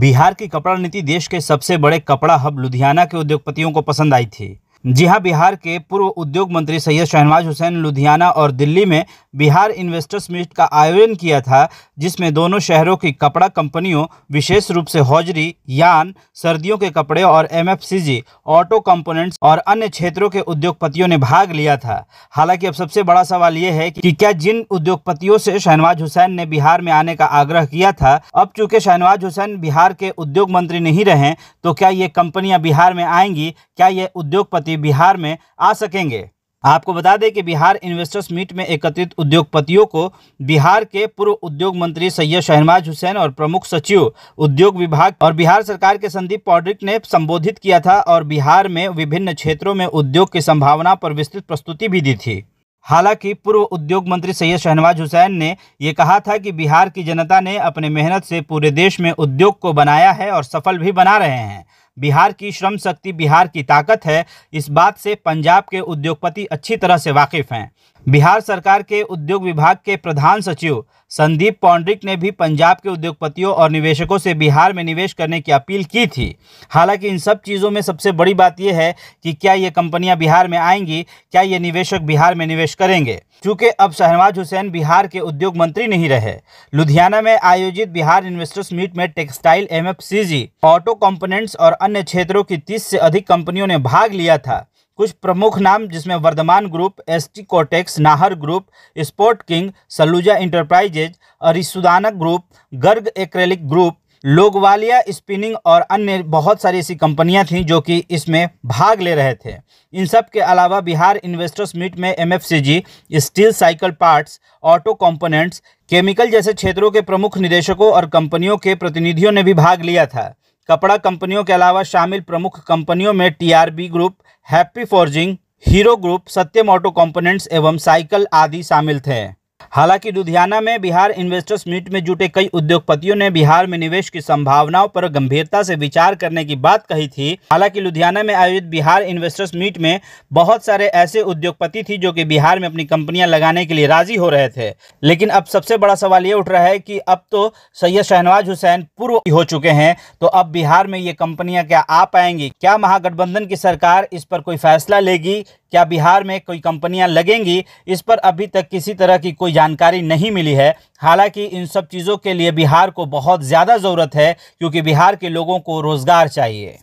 बिहार की कपड़ा नीति देश के सबसे बड़े कपड़ा हब लुधियाना के उद्योगपतियों को पसंद आई थी जी हाँ बिहार के पूर्व उद्योग मंत्री सैयद शहनवाज हुसैन लुधियाना और दिल्ली में बिहार इन्वेस्टर्स मीट का आयोजन किया था जिसमें दोनों शहरों की कपड़ा कंपनियों विशेष रूप से हौजरी यान सर्दियों के कपड़े और एमएफसीजी ऑटो कंपोनेंट्स और अन्य क्षेत्रों के उद्योगपतियों ने भाग लिया था हालांकि अब सबसे बड़ा सवाल ये है कि क्या जिन उद्योगपतियों से शहनवाज हुसैन ने बिहार में आने का आग्रह किया था अब चूंकि शहनवाज हुसैन बिहार के उद्योग मंत्री नहीं रहे तो क्या ये कंपनियां बिहार में आएंगी क्या ये उद्योगपति उद्योगपति बिहार में आ सकेंगे आपको बता दें कि बिहार इन्वेस्टर्स मीट में एकत्रित उद्योगपतियों को बिहार के पूर्व उद्योग मंत्री सैयद शहनवाज हुसैन और प्रमुख सचिव उद्योग विभाग और बिहार सरकार के संदीप पौड्रिक ने संबोधित किया था और बिहार में विभिन्न क्षेत्रों में उद्योग की संभावना पर विस्तृत प्रस्तुति भी दी थी हालांकि पूर्व उद्योग मंत्री सैयद शहनवाज हुसैन ने ये कहा था कि बिहार की जनता ने अपने मेहनत से पूरे देश में उद्योग को बनाया है और सफल भी बना रहे हैं बिहार की श्रम शक्ति बिहार की ताकत है इस बात से पंजाब के उद्योगपति अच्छी तरह से वाकिफ़ हैं बिहार सरकार के उद्योग विभाग के प्रधान सचिव संदीप पौंड्रिक ने भी पंजाब के उद्योगपतियों और निवेशकों से बिहार में निवेश करने की अपील की थी हालांकि इन सब चीज़ों में सबसे बड़ी बात यह है कि क्या ये कंपनियां बिहार में आएंगी क्या ये निवेशक बिहार में निवेश करेंगे चूंकि अब शहनवाज हुसैन बिहार के उद्योग मंत्री नहीं रहे लुधियाना में आयोजित बिहार इन्वेस्टर्स मीट में टेक्सटाइल एम ऑटो कॉम्पोनेंट्स और अन्य क्षेत्रों की तीस से अधिक कंपनियों ने भाग लिया था कुछ प्रमुख नाम जिसमें Vardhman group S T Cotex Nahar group sport king Saluja enterprises अरिसुदानक ग्रुप गर्ग एक्रेलिक ग्रुप लोगवालिया स्पिनिंग और अन्य बहुत सारी ऐसी कंपनियां थीं जो कि इसमें भाग ले रहे थे इन सब के अलावा बिहार इन्वेस्टर्स मीट में एम steel cycle parts auto components chemical जैसे क्षेत्रों के प्रमुख निदेशकों और कंपनियों के प्रतिनिधियों ने भी भाग लिया था कपड़ा कंपनियों के अलावा शामिल प्रमुख कंपनियों में TRB group happy forging Hero group Satyam auto components एवं साइकिल आदि शामिल थे हालांकि लुधियाना में बिहार इन्वेस्टर्स मीट में जुटे कई उद्योगपतियों ने बिहार में निवेश की संभावनाओं पर गंभीरता से विचार करने की बात कही थी हालांकि लुधियाना में आयोजित बिहार इन्वेस्टर्स मीट में बहुत सारे ऐसे उद्योगपति थी जो कि बिहार में अपनी कंपनियां लगाने के लिए राजी हो रहे थे लेकिन अब सबसे बड़ा सवाल ये उठ रहा है की अब तो सैयद शहनवाज हुसैन पूर्व हो चुके हैं तो अब बिहार में ये कंपनियां क्या आ पाएंगी क्या महागठबंधन की सरकार इस पर कोई फैसला लेगी क्या बिहार में कोई कंपनियां लगेंगी इस पर अभी तक किसी तरह की कोई जानकारी नहीं मिली है हालांकि इन सब चीज़ों के लिए बिहार को बहुत ज़्यादा ज़रूरत है क्योंकि बिहार के लोगों को रोज़गार चाहिए